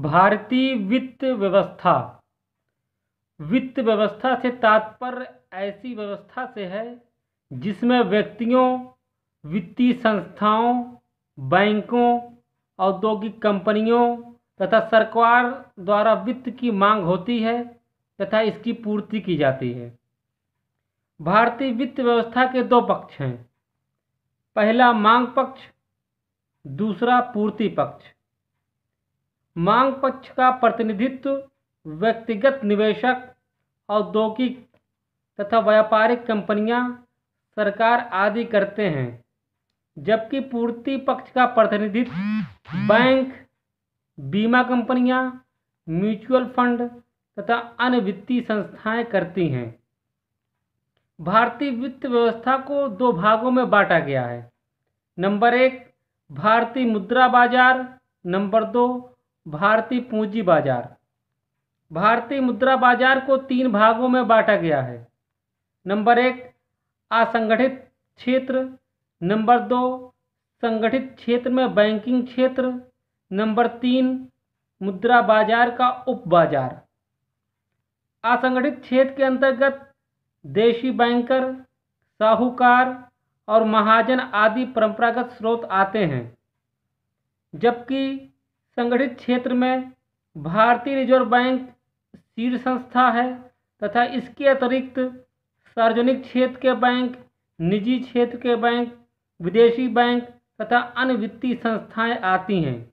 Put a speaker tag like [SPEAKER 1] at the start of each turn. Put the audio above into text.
[SPEAKER 1] भारतीय वित्त व्यवस्था वित्त व्यवस्था से तात्पर्य ऐसी व्यवस्था से है जिसमें व्यक्तियों वित्तीय संस्थाओं बैंकों औद्योगिक कंपनियों तथा सरकार द्वारा वित्त की मांग होती है तथा इसकी पूर्ति की जाती है भारतीय वित्त व्यवस्था के दो पक्ष हैं पहला मांग पक्ष दूसरा पूर्ति पक्ष मांग पक्ष का प्रतिनिधित्व व्यक्तिगत निवेशक औद्योगिक तथा व्यापारिक कंपनियां, सरकार आदि करते हैं जबकि पूर्ति पक्ष का प्रतिनिधित्व बैंक बीमा कंपनियां, म्यूचुअल फंड तथा अन्य वित्तीय संस्थाएं करती हैं भारतीय वित्त व्यवस्था को दो भागों में बांटा गया है नंबर एक भारतीय मुद्रा बाजार नंबर दो भारतीय पूंजी बाजार भारतीय मुद्रा बाजार को तीन भागों में बांटा गया है नंबर एक असंगठित क्षेत्र नंबर दो संगठित क्षेत्र में बैंकिंग क्षेत्र नंबर तीन मुद्रा बाजार का उप बाजार असंगठित क्षेत्र के अंतर्गत देशी बैंकर साहूकार और महाजन आदि परंपरागत स्रोत आते हैं जबकि संगठित क्षेत्र में भारतीय रिजर्व बैंक शीर्ष संस्था है तथा इसके अतिरिक्त सार्वजनिक क्षेत्र के बैंक निजी क्षेत्र के बैंक विदेशी बैंक तथा अन्य वित्तीय संस्थाएं आती हैं